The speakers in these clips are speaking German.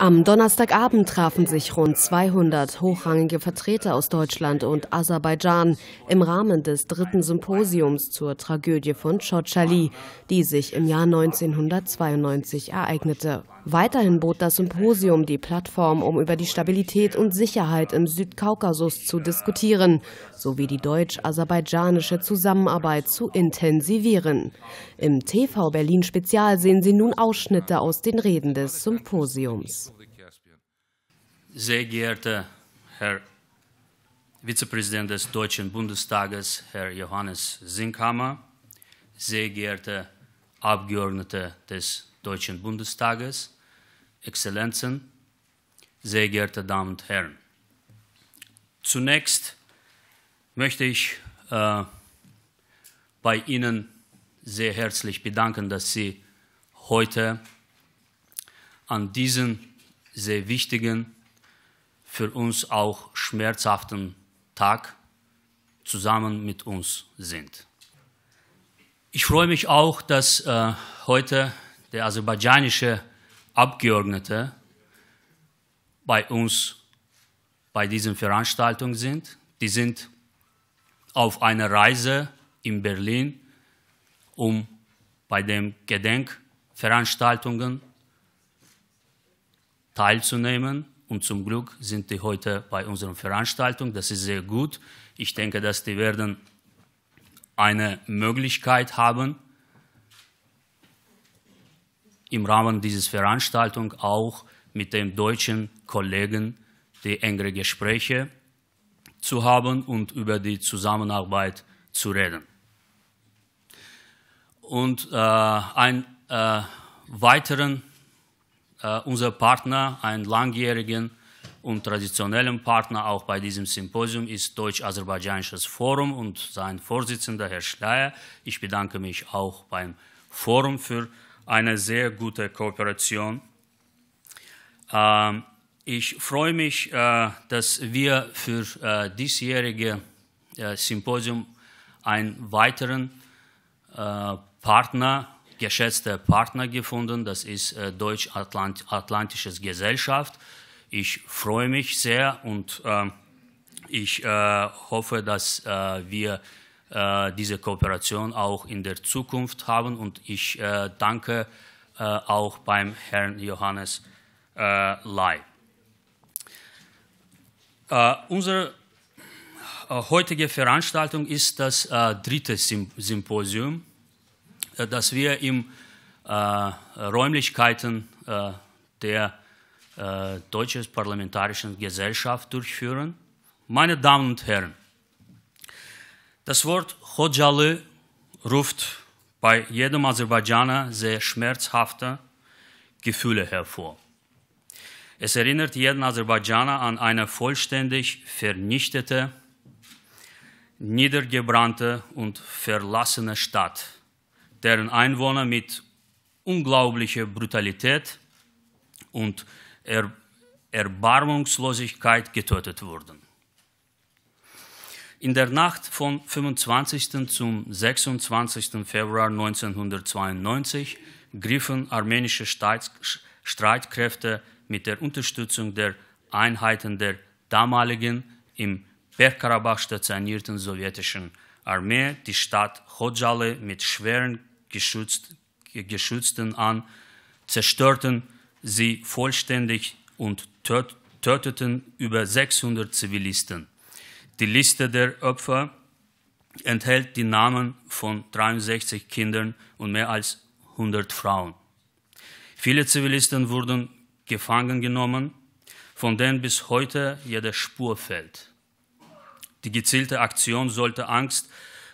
Am Donnerstagabend trafen sich rund 200 hochrangige Vertreter aus Deutschland und Aserbaidschan im Rahmen des dritten Symposiums zur Tragödie von Chotschali, die sich im Jahr 1992 ereignete. Weiterhin bot das Symposium die Plattform, um über die Stabilität und Sicherheit im Südkaukasus zu diskutieren, sowie die deutsch-aserbaidschanische Zusammenarbeit zu intensivieren. Im TV Berlin Spezial sehen Sie nun Ausschnitte aus den Reden des Symposiums. Sehr geehrter Herr Vizepräsident des Deutschen Bundestages, Herr Johannes Sinkhammer, sehr geehrte Abgeordnete des Deutschen Bundestages, Exzellenzen, sehr geehrte Damen und Herren. Zunächst möchte ich äh, bei Ihnen sehr herzlich bedanken, dass Sie heute an diesen sehr wichtigen für uns auch schmerzhaften Tag zusammen mit uns sind. Ich freue mich auch, dass äh, heute der aserbaidschanische Abgeordnete bei uns bei diesen Veranstaltungen sind. Die sind auf einer Reise in Berlin, um bei den Gedenkveranstaltungen teilzunehmen und zum Glück sind die heute bei unserer Veranstaltung. Das ist sehr gut. Ich denke, dass die werden eine Möglichkeit haben, im Rahmen dieser Veranstaltung auch mit den deutschen Kollegen die engere Gespräche zu haben und über die Zusammenarbeit zu reden. Und äh, ein äh, weiteren äh, unser Partner, ein langjähriger und traditioneller Partner auch bei diesem Symposium ist deutsch azerbaidschanisches Forum und sein Vorsitzender Herr Schleier. Ich bedanke mich auch beim Forum für eine sehr gute Kooperation. Ähm, ich freue mich, äh, dass wir für äh, diesjährige äh, Symposium einen weiteren äh, Partner haben geschätzte Partner gefunden. Das ist äh, Deutsch-Atlantische Gesellschaft. Ich freue mich sehr und äh, ich äh, hoffe, dass äh, wir äh, diese Kooperation auch in der Zukunft haben. Und ich äh, danke auch beim Herrn Johannes äh, Lai. unsere heutige Veranstaltung ist das dritte Symposium äh, dass wir im äh, Räumlichkeiten äh, der äh, Deutschen Parlamentarischen Gesellschaft durchführen. Meine Damen und Herren, das Wort Hocalı ruft bei jedem Aserbaidschaner sehr schmerzhafte Gefühle hervor. Es erinnert jeden Aserbaidschaner an eine vollständig vernichtete, niedergebrannte und verlassene Stadt deren Einwohner mit unglaublicher Brutalität und er Erbarmungslosigkeit getötet wurden. In der Nacht vom 25. zum 26. Februar 1992 griffen armenische Streitkräfte mit der Unterstützung der Einheiten der damaligen im Bergkarabach stationierten sowjetischen Armee die Stadt Khojaly mit schweren geschützt, geschützten an, zerstörten sie vollständig und töteten über 600 Zivilisten. Die Liste der Opfer enthält die Namen von 63 Kindern und mehr als 100 Frauen. Viele Zivilisten wurden gefangen genommen, von denen bis heute jede Spur fällt. Die gezielte Aktion sollte Angst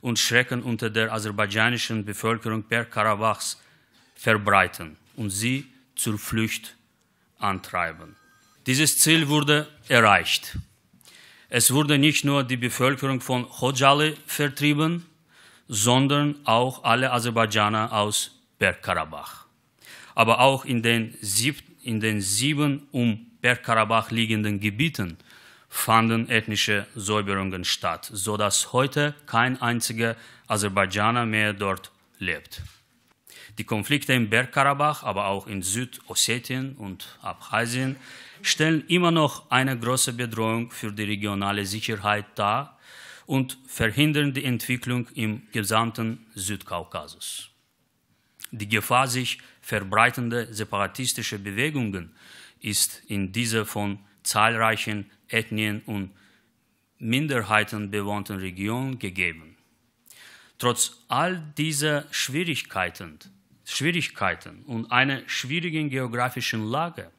und Schrecken unter der aserbaidschanischen Bevölkerung Bergkarabachs verbreiten und sie zur Flucht antreiben. Dieses Ziel wurde erreicht. Es wurde nicht nur die Bevölkerung von Khojali vertrieben, sondern auch alle Aserbaidschaner aus Bergkarabach. Aber auch in den, sieb, in den sieben um Bergkarabach liegenden Gebieten fanden ethnische Säuberungen statt, sodass heute kein einziger Aserbaidschaner mehr dort lebt. Die Konflikte in Bergkarabach, aber auch in Südossetien und Abchasien stellen immer noch eine große Bedrohung für die regionale Sicherheit dar und verhindern die Entwicklung im gesamten Südkaukasus. Die Gefahr sich verbreitende separatistische Bewegungen ist in dieser von zahlreichen Ethnien und Minderheiten bewohnten Region gegeben. Trotz all dieser Schwierigkeiten, Schwierigkeiten und einer schwierigen geografischen Lage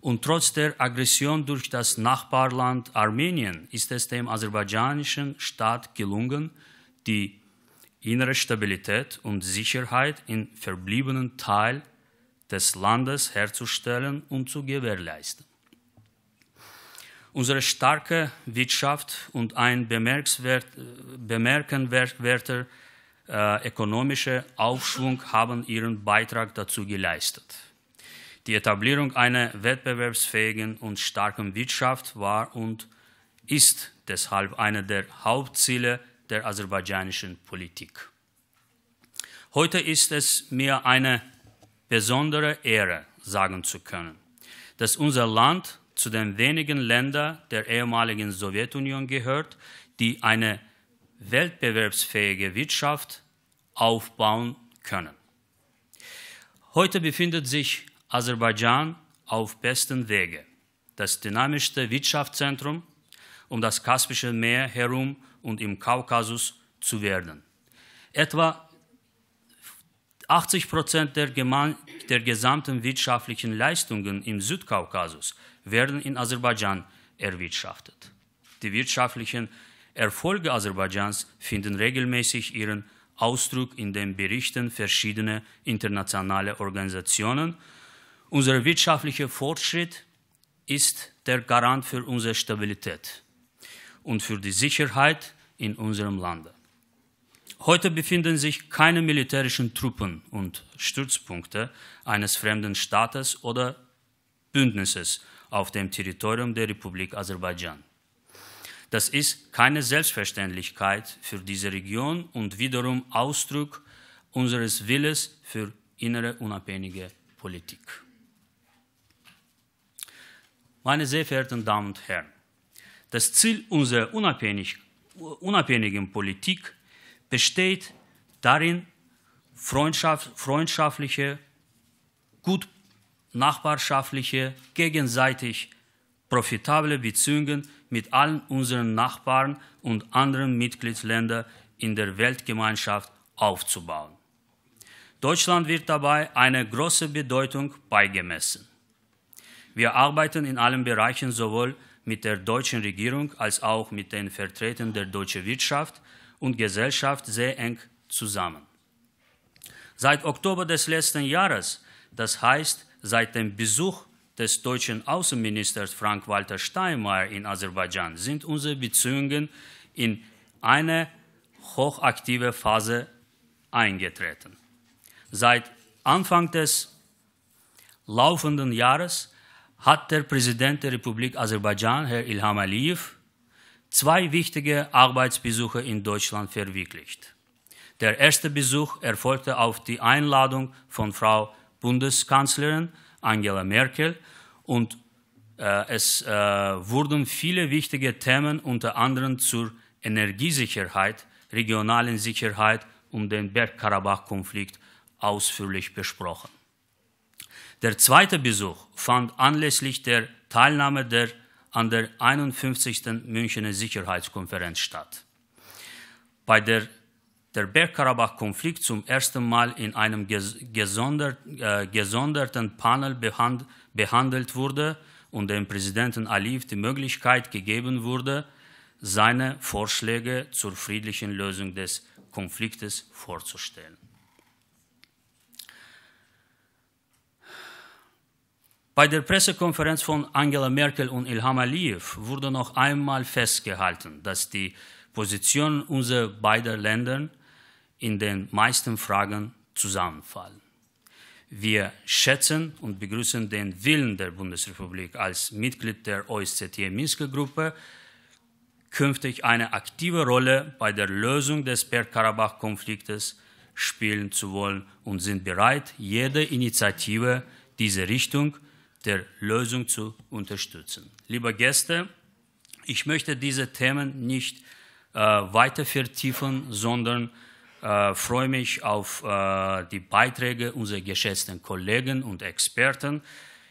und trotz der Aggression durch das Nachbarland Armenien ist es dem aserbaidschanischen Staat gelungen, die innere Stabilität und Sicherheit im verbliebenen Teil des Landes herzustellen und zu gewährleisten. Unsere starke Wirtschaft und ein bemerkenswerter äh, ökonomischer Aufschwung haben ihren Beitrag dazu geleistet. Die Etablierung einer wettbewerbsfähigen und starken Wirtschaft war und ist deshalb einer der Hauptziele der aserbaidschanischen Politik. Heute ist es mir eine besondere Ehre, sagen zu können, dass unser Land zu den wenigen Ländern der ehemaligen Sowjetunion gehört, die eine weltbewerbsfähige Wirtschaft aufbauen können. Heute befindet sich Aserbaidschan auf besten Wege. Das dynamischste Wirtschaftszentrum um das Kaspische Meer herum und im Kaukasus zu werden. Etwa 80 Prozent der, der, gesamten wirtschaftlichen Leistungen im Südkaukasus werden in Aserbaidschan erwirtschaftet. Die wirtschaftlichen Erfolge Aserbaidschans finden regelmäßig ihren Ausdruck in den Berichten verschiedener internationaler Organisationen. Unser wirtschaftlicher Fortschritt ist der Garant für unsere Stabilität und für die Sicherheit in unserem Lande. Heute befinden sich keine militärischen Truppen und Stützpunkte eines fremden Staates oder Bündnisses auf dem Territorium der Republik Aserbaidschan. Das ist keine Selbstverständlichkeit für diese Region und wiederum Ausdruck unseres Willens für innere unabhängige Politik. Meine sehr verehrten Damen und Herren, das Ziel unserer unabhängigen Politik besteht darin, Freundschaft, freundschaftliche, gut nachbarschaftliche, gegenseitig profitable Beziehungen mit allen unseren Nachbarn und anderen Mitgliedsländern in der Weltgemeinschaft aufzubauen. Deutschland wird dabei eine große Bedeutung beigemessen. Wir arbeiten in allen Bereichen sowohl mit der deutschen Regierung als auch mit den Vertretern der deutschen Wirtschaft und Gesellschaft sehr eng zusammen. Seit Oktober des letzten Jahres, das heißt seit dem Besuch des deutschen Außenministers Frank-Walter Steinmeier in Aserbaidschan, sind unsere Beziehungen in eine hochaktive Phase eingetreten. Seit Anfang des laufenden Jahres hat der Präsident der Republik Aserbaidschan, Herr Ilham Aliyev, zwei wichtige Arbeitsbesuche in Deutschland verwirklicht. Der erste Besuch erfolgte auf die Einladung von Frau Bundeskanzlerin Angela Merkel und äh, es äh, wurden viele wichtige Themen unter anderem zur Energiesicherheit, regionalen Sicherheit und den Bergkarabach-Konflikt ausführlich besprochen. Der zweite Besuch fand anlässlich der Teilnahme der an der 51. Münchner Sicherheitskonferenz statt, bei der der Bergkarabach-Konflikt zum ersten Mal in einem gesondert, äh, gesonderten Panel behand, behandelt wurde und dem Präsidenten Aliyev die Möglichkeit gegeben wurde, seine Vorschläge zur friedlichen Lösung des Konfliktes vorzustellen. Bei der Pressekonferenz von Angela Merkel und Ilham Aliyev wurde noch einmal festgehalten, dass die Positionen unserer beiden Länder in den meisten Fragen zusammenfallen. Wir schätzen und begrüßen den Willen der Bundesrepublik als Mitglied der OSZE-Minsker-Gruppe, künftig eine aktive Rolle bei der Lösung des Bergkarabach-Konfliktes spielen zu wollen und sind bereit, jede Initiative diese Richtung zu der Lösung zu unterstützen. Liebe Gäste, ich möchte diese Themen nicht äh, weiter vertiefen, sondern äh, freue mich auf äh, die Beiträge unserer geschätzten Kollegen und Experten.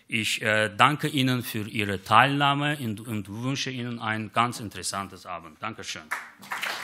Ich äh, danke Ihnen für Ihre Teilnahme und, und, wünsche Ihnen ein ganz interessantes Abend. Dankeschön. Applaus